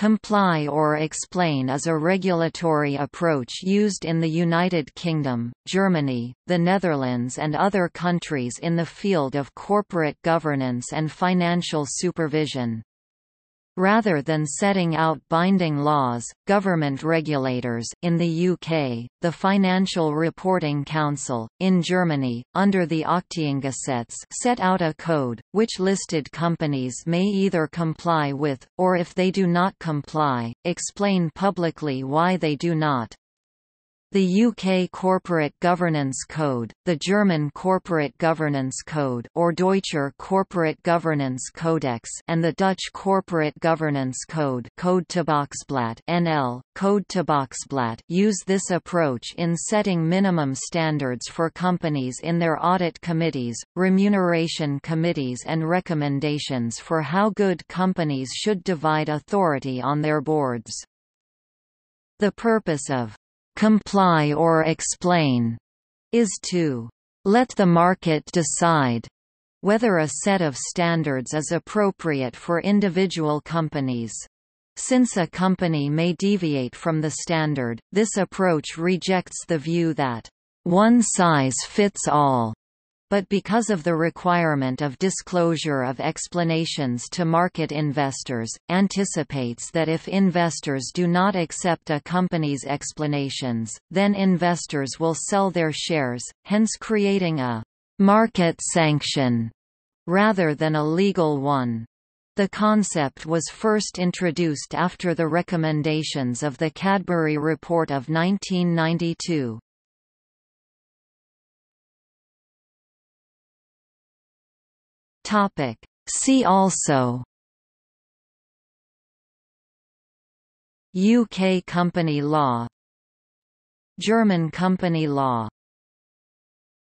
Comply or explain is a regulatory approach used in the United Kingdom, Germany, the Netherlands and other countries in the field of corporate governance and financial supervision. Rather than setting out binding laws, government regulators in the UK, the Financial Reporting Council, in Germany, under the Aktiengesetz set out a code, which listed companies may either comply with, or if they do not comply, explain publicly why they do not. The UK Corporate Governance Code, the German Corporate Governance Code or Deutscher Corporate Governance Codex and the Dutch Corporate Governance Code Code Tabaksblad NL, Code Tabaksblad use this approach in setting minimum standards for companies in their audit committees, remuneration committees and recommendations for how good companies should divide authority on their boards. The purpose of comply or explain, is to let the market decide whether a set of standards is appropriate for individual companies. Since a company may deviate from the standard, this approach rejects the view that one size fits all but because of the requirement of disclosure of explanations to market investors, anticipates that if investors do not accept a company's explanations, then investors will sell their shares, hence creating a market sanction rather than a legal one. The concept was first introduced after the recommendations of the Cadbury Report of 1992. Topic. See also UK company law German company law